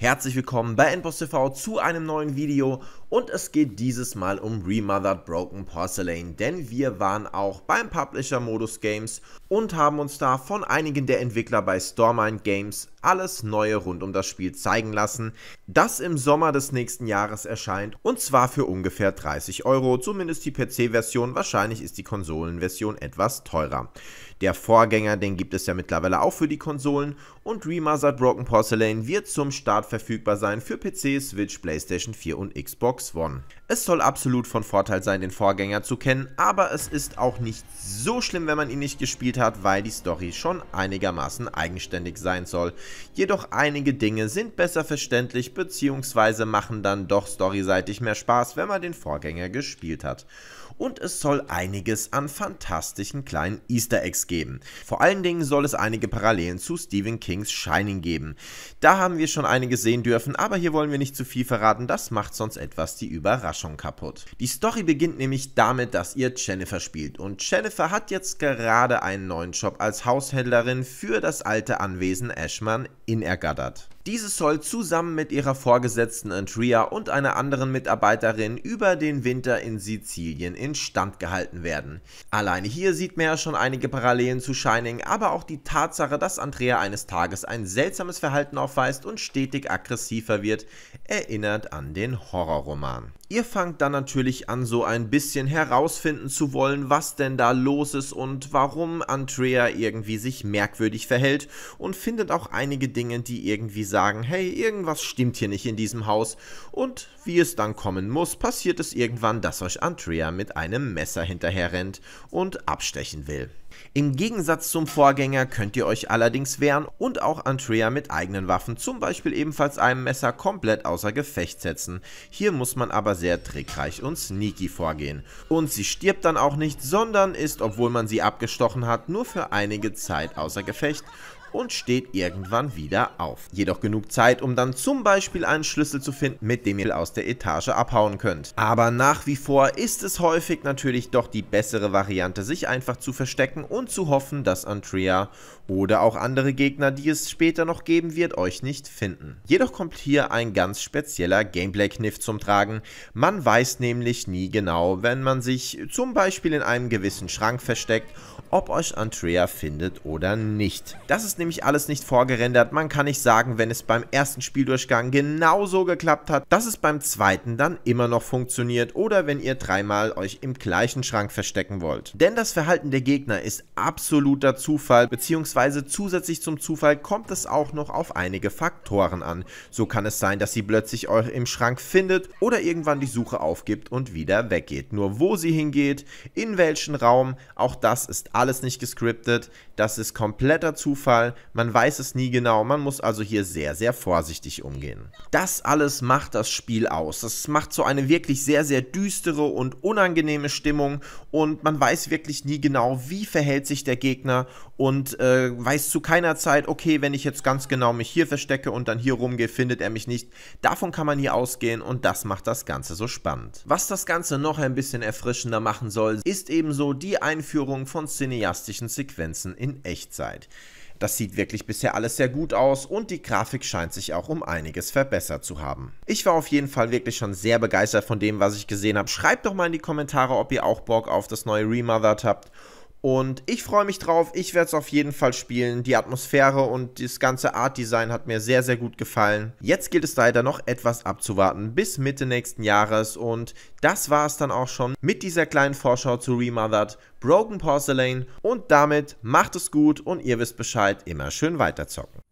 Herzlich willkommen bei Endboss TV zu einem neuen Video und es geht dieses Mal um Remothered Broken Porcelain, denn wir waren auch beim Publisher Modus Games und haben uns da von einigen der Entwickler bei Stormind Games alles Neue rund um das Spiel zeigen lassen, das im Sommer des nächsten Jahres erscheint und zwar für ungefähr 30 Euro, zumindest die PC-Version, wahrscheinlich ist die Konsolenversion etwas teurer. Der Vorgänger, den gibt es ja mittlerweile auch für die Konsolen und Remothered Broken Porcelain wird zum Start verfügbar sein für PC, Switch, PlayStation 4 und Xbox One. Es soll absolut von Vorteil sein, den Vorgänger zu kennen, aber es ist auch nicht so schlimm, wenn man ihn nicht gespielt hat, weil die Story schon einigermaßen eigenständig sein soll. Jedoch einige Dinge sind besser verständlich bzw. machen dann doch storyseitig mehr Spaß, wenn man den Vorgänger gespielt hat. Und es soll einiges an fantastischen kleinen Easter Eggs geben. Vor allen Dingen soll es einige Parallelen zu Stephen Kings Shining geben. Da haben wir schon einige sehen dürfen, aber hier wollen wir nicht zu viel verraten, das macht sonst etwas die Überraschung kaputt. Die Story beginnt nämlich damit, dass ihr Jennifer spielt und Jennifer hat jetzt gerade einen neuen Job als Haushändlerin für das alte Anwesen Ashman in ergattert. Diese soll zusammen mit ihrer Vorgesetzten Andrea und einer anderen Mitarbeiterin über den Winter in Sizilien instand gehalten werden. Alleine hier sieht man ja schon einige Parallelen zu Shining, aber auch die Tatsache, dass Andrea eines Tages ein seltsames Verhalten aufweist und stetig aggressiver wird, erinnert an den Horrorroman. Ihr fangt dann natürlich an, so ein bisschen herausfinden zu wollen, was denn da los ist und warum Andrea irgendwie sich merkwürdig verhält und findet auch einige Dinge, die irgendwie sagen, hey, irgendwas stimmt hier nicht in diesem Haus. Und wie es dann kommen muss, passiert es irgendwann, dass euch Andrea mit einem Messer hinterherrennt und abstechen will. Im Gegensatz zum Vorgänger könnt ihr euch allerdings wehren und auch Andrea mit eigenen Waffen, zum Beispiel ebenfalls einem Messer, komplett außer Gefecht setzen. Hier muss man aber sehr trickreich und sneaky vorgehen. Und sie stirbt dann auch nicht, sondern ist, obwohl man sie abgestochen hat, nur für einige Zeit außer Gefecht und steht irgendwann wieder auf. Jedoch genug Zeit, um dann zum Beispiel einen Schlüssel zu finden, mit dem ihr aus der Etage abhauen könnt. Aber nach wie vor ist es häufig natürlich doch die bessere Variante, sich einfach zu verstecken und zu hoffen, dass Andrea oder auch andere Gegner, die es später noch geben wird, euch nicht finden. Jedoch kommt hier ein ganz spezieller Gameplay-Kniff zum Tragen. Man weiß nämlich nie genau, wenn man sich zum Beispiel in einem gewissen Schrank versteckt, ob euch Andrea findet oder nicht. Das ist nämlich alles nicht vorgerendert. Man kann nicht sagen, wenn es beim ersten Spieldurchgang genauso geklappt hat, dass es beim zweiten dann immer noch funktioniert oder wenn ihr dreimal euch im gleichen Schrank verstecken wollt. Denn das Verhalten der Gegner ist absoluter Zufall bzw. zusätzlich zum Zufall kommt es auch noch auf einige Faktoren an. So kann es sein, dass sie plötzlich euch im Schrank findet oder irgendwann die Suche aufgibt und wieder weggeht. Nur wo sie hingeht, in welchen Raum, auch das ist alles nicht gescriptet, das ist kompletter Zufall, man weiß es nie genau, man muss also hier sehr, sehr vorsichtig umgehen. Das alles macht das Spiel aus. Das macht so eine wirklich sehr, sehr düstere und unangenehme Stimmung und man weiß wirklich nie genau, wie verhält sich der Gegner und äh, weiß zu keiner Zeit, okay, wenn ich jetzt ganz genau mich hier verstecke und dann hier rumgehe, findet er mich nicht. Davon kann man hier ausgehen und das macht das Ganze so spannend. Was das Ganze noch ein bisschen erfrischender machen soll, ist ebenso die Einführung von cineastischen Sequenzen in Echtzeit. Das sieht wirklich bisher alles sehr gut aus und die Grafik scheint sich auch um einiges verbessert zu haben. Ich war auf jeden Fall wirklich schon sehr begeistert von dem, was ich gesehen habe. Schreibt doch mal in die Kommentare, ob ihr auch Bock auf das neue Remothered habt und ich freue mich drauf, ich werde es auf jeden Fall spielen. Die Atmosphäre und das ganze Art-Design hat mir sehr, sehr gut gefallen. Jetzt gilt es leider noch etwas abzuwarten bis Mitte nächsten Jahres. Und das war es dann auch schon mit dieser kleinen Vorschau zu Remothered, Broken Porcelain. Und damit macht es gut und ihr wisst Bescheid, immer schön weiterzocken.